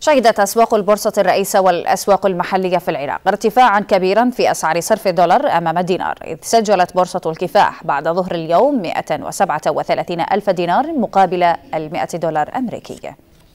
شهدت أسواق البورصة الرئيسة والأسواق المحلية في العراق ارتفاعا كبيرا في أسعار صرف الدولار أمام الدينار إذ سجلت بورصة الكفاح بعد ظهر اليوم 137 ألف دينار مقابل 100 دولار أمريكي